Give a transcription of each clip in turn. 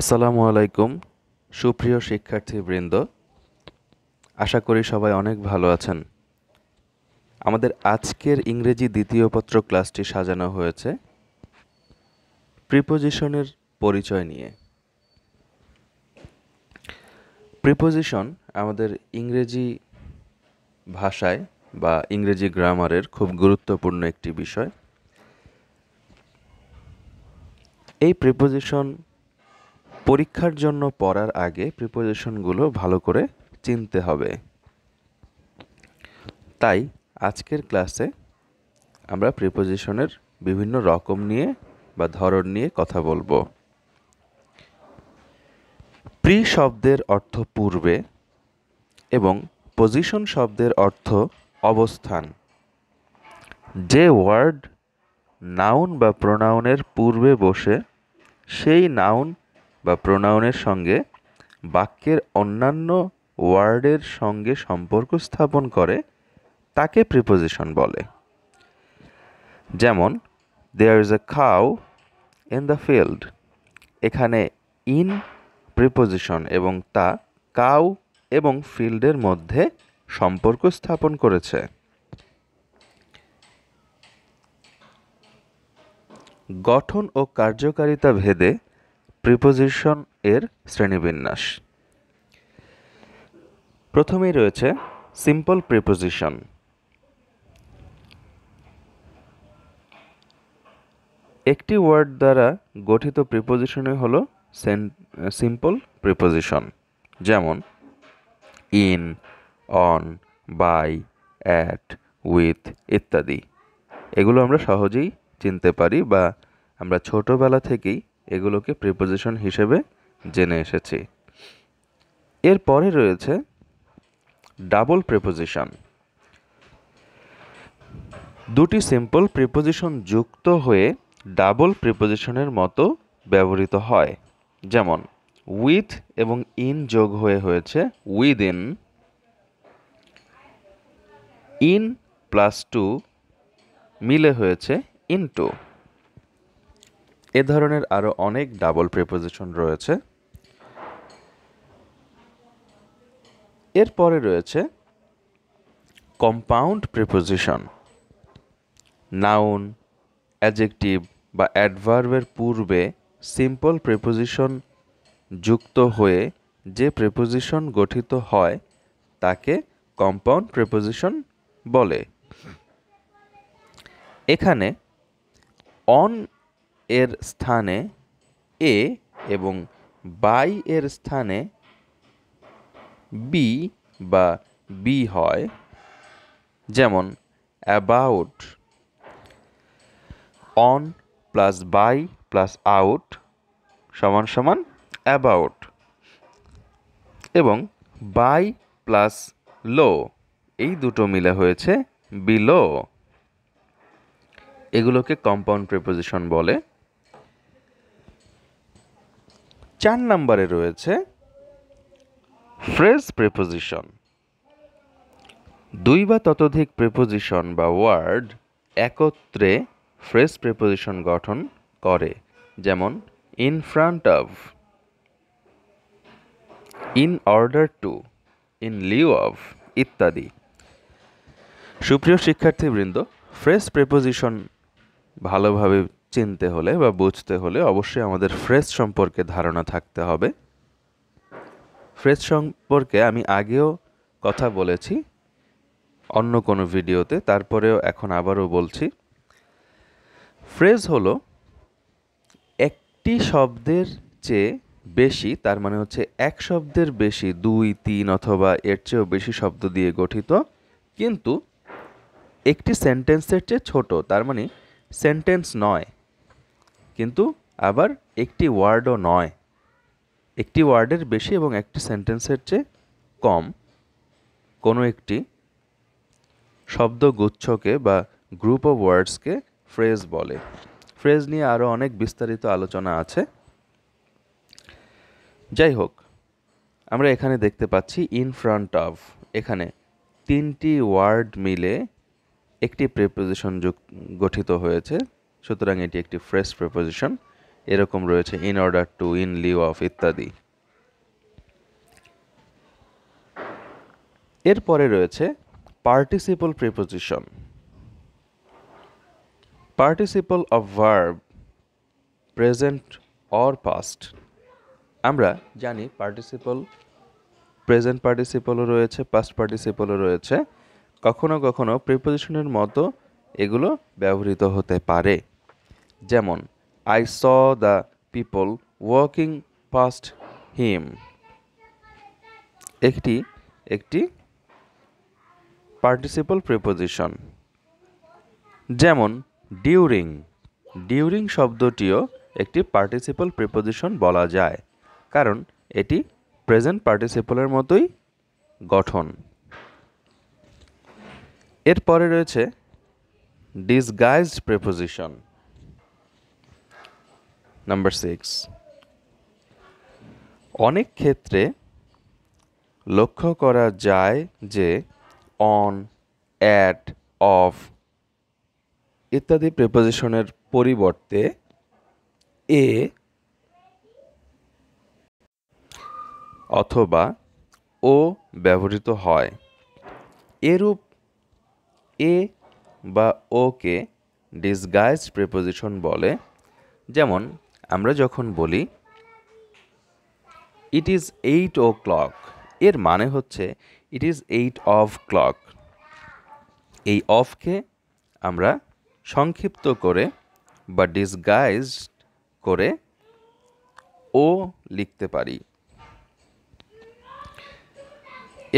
আসসালামু আলাইকুম সুপ্রিয় শিক্ষার্থীবৃন্দ আশা করি সবাই অনেক ভালো আছেন আমাদের আজকের ইংরেজি দ্বিতীয় পত্র ক্লাসটি সাজানো হয়েছে প্রিপোজিশনের পরিচয় নিয়ে প্রিপোজিশন আমাদের ইংরেজি ভাষায় বা ইংরেজি গ্রামারের খুব গুরুত্বপূর্ণ একটি বিষয় এই প্রিপোজিশন পরীক্ষার জন্য পড়ার আগে প্রিপোজিশনগুলো ভালো করে চিনতে হবে তাই আজকের ক্লাসে আমরা প্রিপোজিশনের বিভিন্ন রকম নিয়ে বা ধরন নিয়ে কথা বলবো প্রি শব্দের অর্থ পূর্বে এবং পজিশন শব্দের অর্থ অবস্থান যে ওয়ার্ড নাউন বা প্রোনাউনের পূর্বে বসে সেই নাউন বা প্রোনাউনের সঙ্গে বাক্যের অন্যান্য ওয়ার্ডের সঙ্গে সম্পর্ক স্থাপন করে তাকে প্রিপোজিশন বলে যেমন দেয়ার is a cow in the field এখানে ইন প্রিপোজিশন এবং তা কাউ এবং ফিল্ডের মধ্যে সম্পর্ক স্থাপন করেছে গঠন ও কার্যকারিতা ভেদে প্রিপোজিশন এর শ্রেণীবিন্যাস প্রথমেই রয়েছে সিম্পল প্রিপোজিশন একটি ওয়ার্ড দ্বারা গঠিত প্রিপোজিশনই হলো সিম্পল প্রিপোজিশন যেমন in on by at with ইত্যাদি এগুলো আমরা সহজেই চিনতে পারি বা আমরা ছোটোবেলা থেকেই এগুলোকে প্রিপোজিশন হিসেবে জেনে এসেছি এরপরে রয়েছে ডাবল প্রিপোজিশন দুটি সিম্পল প্রিপোজিশন যুক্ত হয়ে ডাবল প্রিপোজিশনের মতো ব্যবহৃত হয় যেমন উইথ এবং ইন যোগ হয়ে হয়েছে with in in plus to মিলে হয়েছে ইন টু এ ধরনের আরও অনেক ডাবল প্রিপোজিশন রয়েছে এরপরে রয়েছে কম্পাউন্ড প্রিপোজিশন নাউন অ্যাজেকটিভ বা অ্যাডভার্বের পূর্বে সিম্পল প্রিপোজিশন যুক্ত হয়ে যে প্রিপোজিশন গঠিত হয় তাকে কম্পাউন্ড প্রিপোজিশন বলে এখানে অন এর স্থানে এ এবং বাই এর স্থানে বি বা বি হয় যেমন about on plus by plus out সমান সমান অ্যাবাউট এবং বাই প্লাস লো এই দুটো মিলে হয়েছে বিলো এগুলোকে কম্পাউন্ড প্রিপোজিশন বলে চার নম্বরে রয়েছে ফ্রেজ প্রেপোজিশন দুই বা ততোধিক প্রেপোজিশন বা ওয়ার্ড একত্রে ফ্রেজ প্রেপোজিশন গঠন করে যেমন in front of in order to in lieu of ইত্যাদি সুপ্রিয় শিক্ষার্থীবৃন্দ ফ্রেশ প্রেপোজিশন ভালোভাবে চিনতে হলে বা বুঝতে হলে অবশ্যই আমাদের ফ্রেশ সম্পর্কে ধারণা থাকতে হবে ফ্রেশ সম্পর্কে আমি আগেও কথা বলেছি অন্য কোনো ভিডিওতে তারপরেও এখন আবারও বলছি ফ্রেজ হলো একটি শব্দের চেয়ে বেশি তার মানে হচ্ছে এক শব্দের বেশি দুই তিন অথবা এর চেয়েও বেশি শব্দ দিয়ে গঠিত কিন্তু একটি সেন্টেন্সের চেয়ে ছোট তার মানে সেন্টেন্স নয় কিন্তু আবার একটি ওয়ার্ডও নয় একটি ওয়ার্ডের বেশি এবং একটি সেন্টেন্সের চেয়ে কম কোনো একটি শব্দগুচ্ছকে বা গ্রুপ অফ ওয়ার্ডসকে ফ্রেজ বলে ফ্রেজ নিয়ে আরও অনেক বিস্তারিত আলোচনা আছে যাই হোক আমরা এখানে দেখতে পাচ্ছি ইন ফ্রন্ট অফ এখানে তিনটি ওয়ার্ড মিলে একটি প্রিপোজিশন গঠিত হয়েছে সুতরাং এটি একটি ফ্রেশ প্রেপোজিশন এরকম রয়েছে in order to in lieu of ইত্যাদি এরপরে রয়েছে participle preposition participle of verb present or past আমরা জানি পার্টিসিপল প্রেজেন্ট পার্টিসিপলও রয়েছে পাস্ট পার্টিসিপলও রয়েছে কখনো কখনো প্রিপোজিশনের মতো এগুলো ব্যবহৃত হতে পারে যেমন I saw the people working past him একটি একটি পার্টিসিপাল প্রিপোজিশন যেমন ডিউরিং ডিউরিং শব্দটিও একটি পার্টিসিপাল প্রিপোজিশন বলা যায় কারণ এটি প্রেজেন্ট পার্টিসিপালের মতোই গঠন এরপরে রয়েছে ডিসগাইজড প্রিপোজিশন নাম্বার সিক্স অনেক ক্ষেত্রে লক্ষ্য করা যায় যে অন অ্যাট অফ ইত্যাদি প্রিপোজিশনের পরিবর্তে এ অথবা ও ব্যবহৃত হয় এরূপ এ বা ওকে ডিসগাইজড প্রিপোজিশন বলে যেমন আমরা যখন বলি it is eight o'clock এর মানে হচ্ছে it is eight of clock এই অফকে আমরা সংক্ষিপ্ত করে বা ডিসগাইজ করে ও লিখতে পারি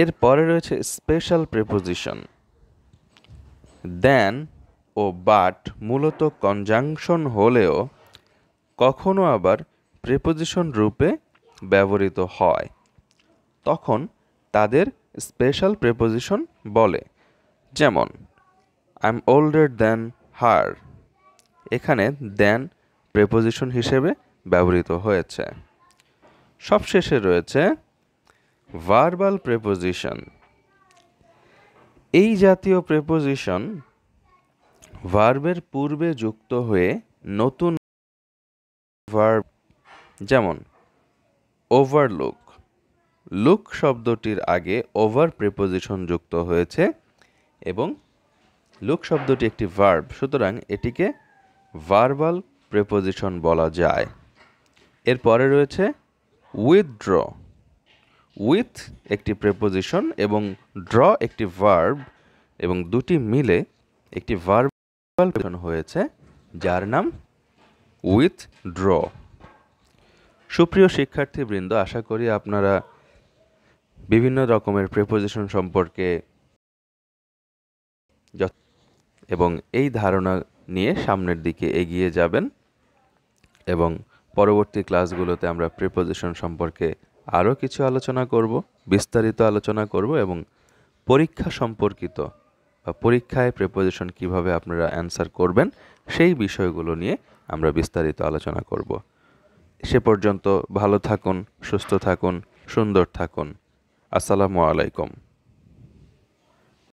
এর পরে রয়েছে স্পেশাল প্রেপোজিশন দেন ও বাট মূলত কনজাংশন হলেও কখনো আবার প্রিপোজিশন রূপে ব্যবহৃত হয় তখন তাদের স্পেশাল প্রিপোজিশন বলে যেমন I am older than her এখানে দ্যান প্রেপোজিশন হিসেবে ব্যবহৃত হয়েছে সবশেষে রয়েছে ভার্বাল প্রেপোজিশন এই জাতীয় প্রেপোজিশন ভার্বের পূর্বে যুক্ত হয়ে নতুন ভার্ব যেমন ওভারলুক লুক শব্দটির আগে ওভার প্রিপোজিশন যুক্ত হয়েছে এবং লুক শব্দটি একটি ভার্ব সুতরাং এটিকে ভার্বাল প্রেপোজিশন বলা যায় এরপরে রয়েছে উইথড্র উইথ একটি প্রেপোজিশন এবং ড্র একটি ভার্ব এবং দুটি মিলে একটি ভার্বাল হয়েছে যার নাম উইথ ড্র সুপ্রিয় শিক্ষার্থীবৃন্দ আশা করি আপনারা বিভিন্ন রকমের প্রেপোজিশন সম্পর্কে এবং এই ধারণা নিয়ে সামনের দিকে এগিয়ে যাবেন এবং পরবর্তী ক্লাসগুলোতে আমরা প্রিপোজিশন সম্পর্কে আরও কিছু আলোচনা করব বিস্তারিত আলোচনা করব এবং পরীক্ষা সম্পর্কিত বা পরীক্ষায় প্রিপোজিশন কিভাবে আপনারা অ্যান্সার করবেন সেই বিষয়গুলো নিয়ে আমরা বিস্তারিত আলোচনা করব সে পর্যন্ত ভালো থাকুন সুস্থ থাকুন সুন্দর থাকুন আসসালামু আলাইকুম